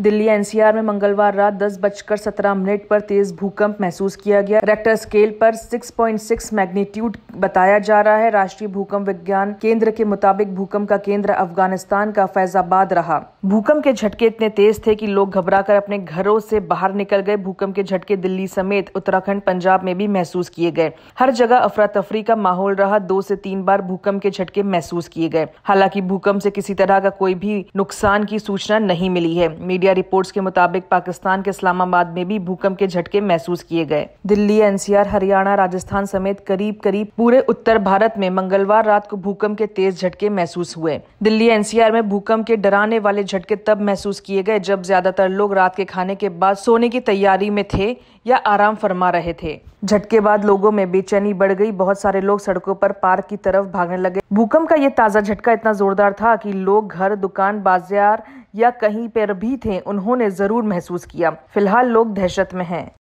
Delhi NCR में मंगलवार रात दस बजकर सत्रह मिनट पर तेज भूकंप महसूस किया गया रेक्टर स्केल पर 6.6 मैग्नीट्यूड बताया जा रहा है राष्ट्रीय भूकंप विज्ञान केंद्र के मुताबिक भूकंप का केंद्र अफगानिस्तान का फैजाबाद रहा भूकंप के झटके इतने तेज थे कि लोग घबराकर अपने घरों से बाहर निकल गए भूकंप के झटके दिल्ली समेत उत्तराखंड पंजाब में भी महसूस किए गए हर जगह अफरा तफरी का माहौल रहा दो से तीन बार भूकंप के झटके महसूस किए गए हालांकि भूकंप से किसी तरह का कोई भी नुकसान की सूचना नहीं मिली है मीडिया रिपोर्ट्स के मुताबिक पाकिस्तान के इस्लामाबाद में भी भूकंप के झटके महसूस किए गए दिल्ली एनसीआर हरियाणा राजस्थान समेत करीब करीब पूरे उत्तर भारत में मंगलवार रात को भूकंप के तेज झटके महसूस हुए दिल्ली एनसीआर में भूकंप के डराने वाले झटके तब महसूस किए गए जब ज्यादातर लोग रात के खाने के बाद सोने की तैयारी में थे या आराम फरमा रहे थे झटके बाद लोगों में बेचैनी बढ़ गई बहुत सारे लोग सड़कों पर पार्क की तरफ भागने लगे भूकंप का ये ताजा झटका इतना जोरदार था कि लोग घर दुकान बाजार या कहीं पर भी थे उन्होंने जरूर महसूस किया फिलहाल लोग दहशत में हैं